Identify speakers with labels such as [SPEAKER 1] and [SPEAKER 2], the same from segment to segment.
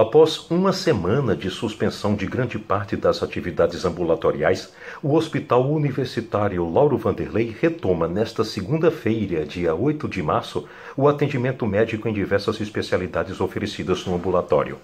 [SPEAKER 1] Após uma semana de suspensão de grande parte das atividades ambulatoriais, o Hospital Universitário Lauro Vanderlei retoma nesta segunda-feira, dia 8 de março, o atendimento médico em diversas especialidades oferecidas no ambulatório.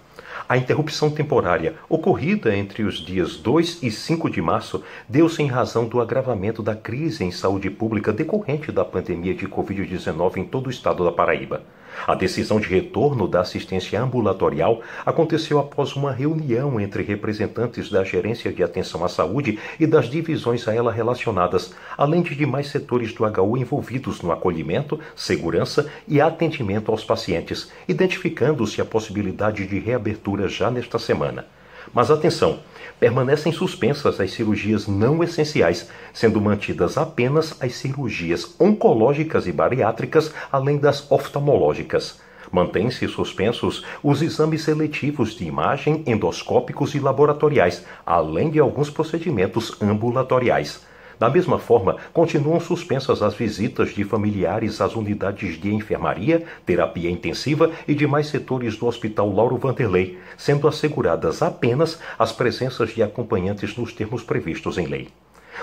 [SPEAKER 1] A interrupção temporária ocorrida entre os dias 2 e 5 de março deu-se em razão do agravamento da crise em saúde pública decorrente da pandemia de Covid-19 em todo o estado da Paraíba. A decisão de retorno da assistência ambulatorial aconteceu após uma reunião entre representantes da Gerência de Atenção à Saúde e das divisões a ela relacionadas, além de demais setores do HU envolvidos no acolhimento, segurança e atendimento aos pacientes, identificando-se a possibilidade de reabertura já nesta semana. Mas atenção, permanecem suspensas as cirurgias não essenciais, sendo mantidas apenas as cirurgias oncológicas e bariátricas, além das oftalmológicas. Mantêm-se suspensos os exames seletivos de imagem, endoscópicos e laboratoriais, além de alguns procedimentos ambulatoriais. Da mesma forma, continuam suspensas as visitas de familiares às unidades de enfermaria, terapia intensiva e demais setores do Hospital Lauro Vanderlei, sendo asseguradas apenas as presenças de acompanhantes nos termos previstos em lei.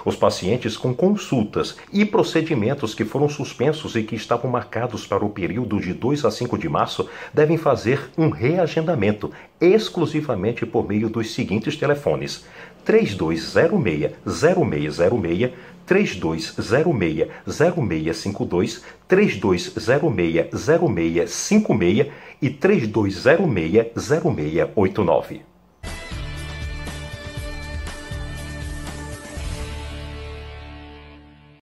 [SPEAKER 1] Os pacientes com consultas e procedimentos que foram suspensos e que estavam marcados para o período de 2 a 5 de março devem fazer um reagendamento exclusivamente por meio dos seguintes telefones: 3206-0606, 3206-0652, 3206-0656 e 3206-0689.